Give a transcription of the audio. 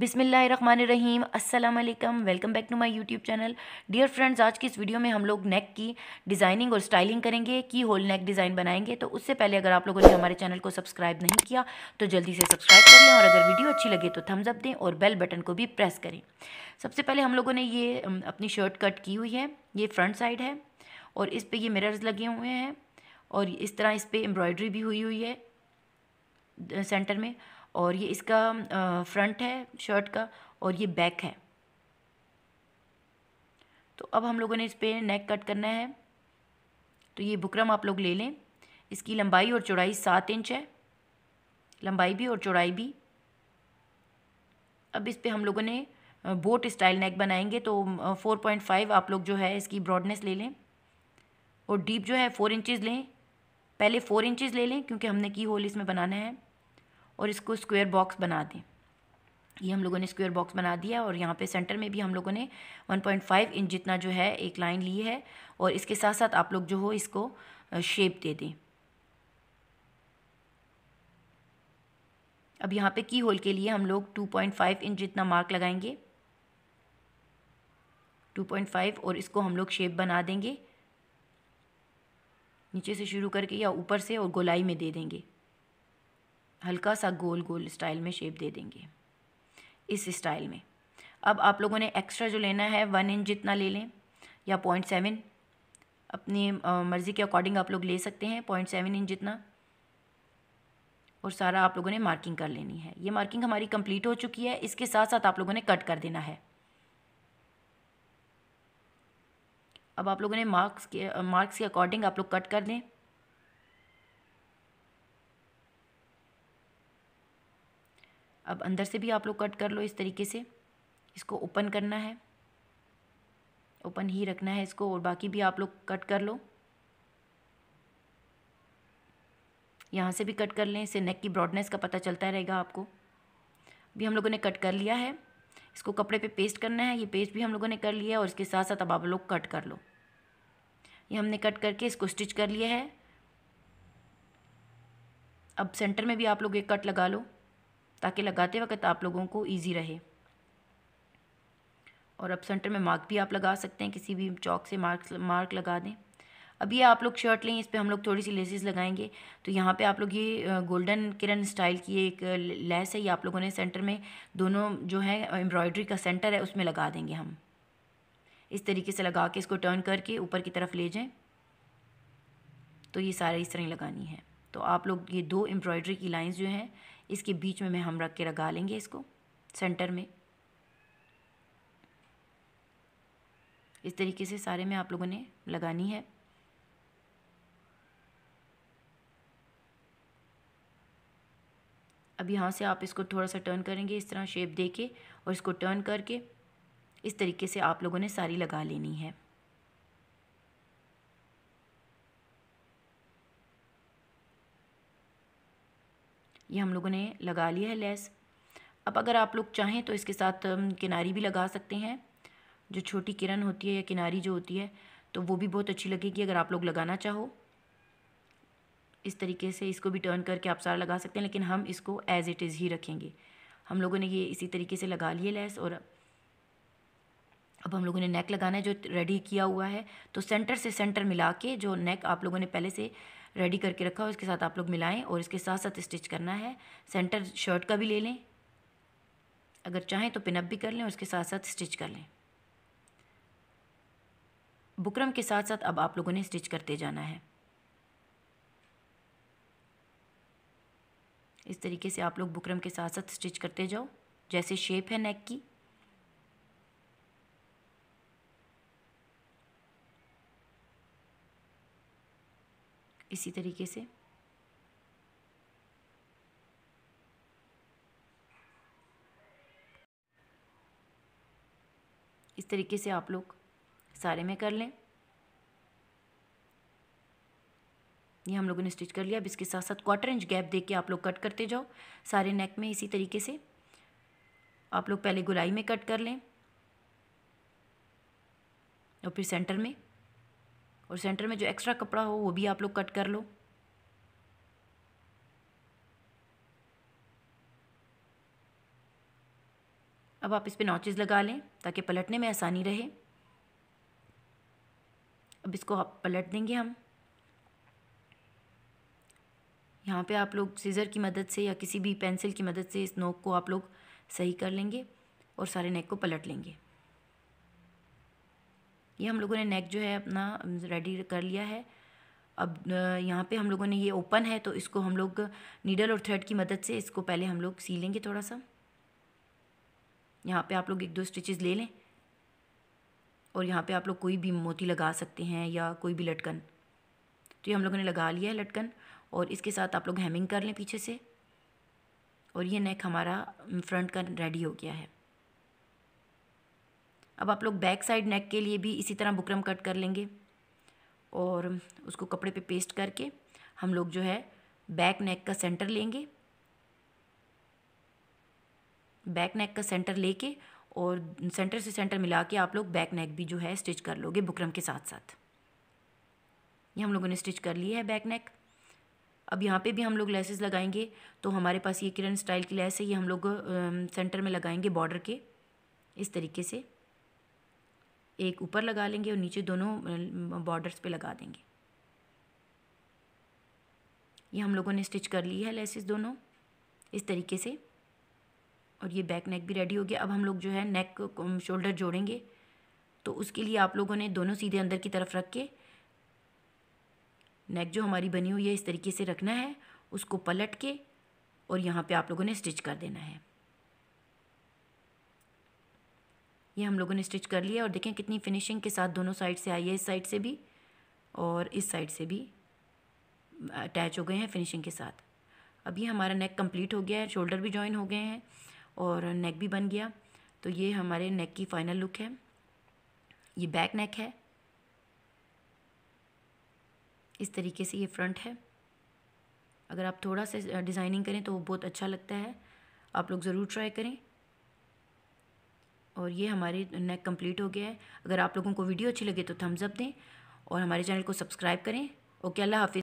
बिसमीम् अल्लाम welcome back to my YouTube channel dear friends आज की इस वीडियो में हम लोग नेक की डिज़ाइनिंग और स्टाइलिंग करेंगे की होल नेक डिज़ाइन बनाएंगे तो उससे पहले अगर आप लोगों ने हमारे चैनल को सब्सक्राइब नहीं किया तो जल्दी से सब्सक्राइब कर लें और अगर वीडियो अच्छी लगे तो थम्स अप दें और बेल बटन को भी प्रेस करें सबसे पहले हम लोगों ने ये अपनी शर्ट कट की हुई है ये फ्रंट साइड है और इस पर ये मिरर्स लगे हुए हैं और इस तरह इस पर एम्ब्रॉयडरी भी हुई हुई है सेंटर में और ये इसका फ्रंट है शर्ट का और ये बैक है तो अब हम लोगों ने इस पर नेक कट करना है तो ये बुकरम आप लोग ले लें इसकी लंबाई और चौड़ाई सात इंच है लंबाई भी और चौड़ाई भी अब इस पर हम लोगों ने बोट स्टाइल नेक बनाएंगे तो फोर पॉइंट फाइव आप लोग जो है इसकी ब्रॉडनेस ले लें और डीप जो है फ़ोर इंचज़ लें पहले फ़ोर इंचज़ ले लें क्योंकि हमने की होल इसमें बनाना है और इसको स्क्वायर बॉक्स बना दें ये हम लोगों ने स्क्वायर बॉक्स बना दिया और यहाँ पे सेंटर में भी हम लोगों ने 1.5 इंच जितना जो है एक लाइन ली है और इसके साथ साथ आप लोग जो हो इसको शेप दे दें अब यहाँ पे की होल के लिए हम लोग 2.5 इंच जितना मार्क लगाएंगे 2.5 और इसको हम लोग शेप बना देंगे नीचे से शुरू करके या ऊपर से और गोलाई में दे देंगे हल्का सा गोल गोल स्टाइल में शेप दे देंगे इस स्टाइल में अब आप लोगों ने एक्स्ट्रा जो लेना है वन इंच जितना ले लें या पॉइंट सेवन अपनी मर्ज़ी के अकॉर्डिंग आप लोग ले सकते हैं पॉइंट सेवन इंच जितना और सारा आप लोगों ने मार्किंग कर लेनी है ये मार्किंग हमारी कंप्लीट हो चुकी है इसके साथ साथ आप लोगों ने कट कर देना है अब आप लोगों ने मार्क्स के मार्क्स के अकॉर्डिंग आप लोग कट कर दें अब अंदर से भी आप लोग कट कर लो इस तरीके से इसको ओपन करना है ओपन ही रखना है इसको और बाकी भी आप लोग कट कर लो यहाँ से भी कट कर लें इससे नेक की ब्रॉडनेस का पता चलता रहेगा आपको भी हम लोगों ने कट कर लिया है इसको कपड़े पे पेस्ट करना है ये पेस्ट भी हम लोगों ने कर लिया है और इसके साथ साथ अब आप लोग कट कर लो ये हमने कट करके इसको स्टिच कर लिया है अब सेंटर में भी आप लोग एक कट लगा लो ताकि लगाते वक्त आप लोगों को ईजी रहे और अब सेंटर में मार्क भी आप लगा सकते हैं किसी भी चौक से मार्क मार्क लगा दें अब ये आप लोग शर्ट लें इस पर हम लोग थोड़ी सी लेसेस लगाएंगे तो यहाँ पे आप लोग ये गोल्डन किरण स्टाइल की एक लेस है ये आप लोगों ने सेंटर में दोनों जो है एम्ब्रॉयडरी का सेंटर है उसमें लगा देंगे हम इस तरीके से लगा के इसको टर्न करके ऊपर की तरफ ले जाएं तो ये सारा इस तरह लगानी है तो आप लोग ये दो एम्ब्रॉयडरी की लाइन्स जो हैं इसके बीच में मैं हम रख के लगा लेंगे इसको सेंटर में इस तरीके से सारे में आप लोगों ने लगानी है अब यहाँ से आप इसको थोड़ा सा टर्न करेंगे इस तरह शेप दे के और इसको टर्न करके इस तरीके से आप लोगों ने सारी लगा लेनी है ये हम लोगों ने लगा लिया है लेस अब अगर आप लोग चाहें तो इसके साथ किनारी भी लगा सकते हैं जो छोटी किरण होती है या किनारी जो होती है तो वो भी बहुत अच्छी लगेगी अगर आप लोग लगाना चाहो इस तरीके से इसको भी टर्न करके आप सारा लगा सकते हैं लेकिन हम इसको एज़ इट इज़ ही रखेंगे हम लोगों ने ये इसी तरीके से लगा लिए लेस और अब हम लोगों ने नेक लगाना है जो रेडी किया हुआ है तो सेंटर से सेंटर मिला के जो नेक आप लोगों ने पहले से रेडी करके रखा हो इसके साथ आप लोग मिलाएं और इसके साथ साथ स्टिच करना है सेंटर शर्ट का भी ले लें अगर चाहें तो पिनअप भी कर लें और उसके साथ साथ स्टिच कर लें बुकरम के साथ साथ अब आप लोगों ने स्टिच करते जाना है इस तरीके से आप लोग बुकरम के साथ साथ स्टिच करते जाओ जैसे शेप है नेक की इसी तरीके से इस तरीके से आप लोग सारे में कर लें ये हम लोगों ने स्टिच कर लिया अब इसके साथ साथ क्वार्टर इंच गैप देके के आप लोग कट करते जाओ सारे नेक में इसी तरीके से आप लोग पहले गुलाई में कट कर लें और फिर सेंटर में और सेंटर में जो एक्स्ट्रा कपड़ा हो वो भी आप लोग कट कर लो अब आप इस पर नॉचेज़ लगा लें ताकि पलटने में आसानी रहे अब इसको आप पलट देंगे हम यहाँ पे आप लोग सीज़र की मदद से या किसी भी पेंसिल की मदद से इस नोक को आप लोग सही कर लेंगे और सारे नेक को पलट लेंगे ये हम लोगों ने नेक जो है अपना रेडी कर लिया है अब यहाँ पे हम लोगों ने ये ओपन है तो इसको हम लोग नीडल और थ्रेड की मदद से इसको पहले हम लोग सी लेंगे थोड़ा सा यहाँ पे आप लोग एक दो स्टिचेस ले लें और यहाँ पे आप लोग कोई भी मोती लगा सकते हैं या कोई भी लटकन तो ये हम लोगों ने लगा लिया है लटकन और इसके साथ आप लोग हैमिंग कर लें पीछे से और ये नेक हमारा फ्रंट का रेडी हो गया है अब आप लोग बैक साइड नेक के लिए भी इसी तरह बुकरम कट कर लेंगे और उसको कपड़े पे पेस्ट करके हम लोग जो है बैक नेक का सेंटर लेंगे बैक नेक का सेंटर लेके और सेंटर से सेंटर मिला के आप लोग बैक नेक भी जो है स्टिच कर लोगे बुकरम के साथ साथ ये हम लोगों ने स्टिच कर लिया है बैक नेक अब यहाँ पे भी हम लोग लेसेस लगाएंगे तो हमारे पास ये किरण स्टाइल की लेस है ये हम लोग सेंटर में लगाएंगे बॉर्डर के इस तरीके से एक ऊपर लगा लेंगे और नीचे दोनों बॉर्डर्स पे लगा देंगे ये हम लोगों ने स्टिच कर ली है लेसेस दोनों इस तरीके से और ये बैक नेक भी रेडी हो गया अब हम लोग जो है नेक शोल्डर जोड़ेंगे तो उसके लिए आप लोगों ने दोनों सीधे अंदर की तरफ रख के नेक जो हमारी बनी हुई है इस तरीके से रखना है उसको पलट के और यहाँ पे आप लोगों ने स्टिच कर देना है ये हम लोगों ने स्टिच कर लिया और देखें कितनी फिनिशिंग के साथ दोनों साइड से आई है इस साइड से भी और इस साइड से भी अटैच हो गए हैं फिनिशिंग के साथ अब ये हमारा नेक कंप्लीट हो गया है शोल्डर भी जॉइन हो गए हैं और नेक भी बन गया तो ये हमारे नेक की फ़ाइनल लुक है ये बैक नेक है इस तरीके से ये फ्रंट है अगर आप थोड़ा सा डिज़ाइनिंग करें तो वो बहुत अच्छा लगता है आप लोग ज़रूर ट्राई करें और ये हमारे नेक कंप्लीट हो गया है अगर आप लोगों को वीडियो अच्छी लगे तो थम्सअप दें और हमारे चैनल को सब्सक्राइब करें ओके अल्लाह हाफिज़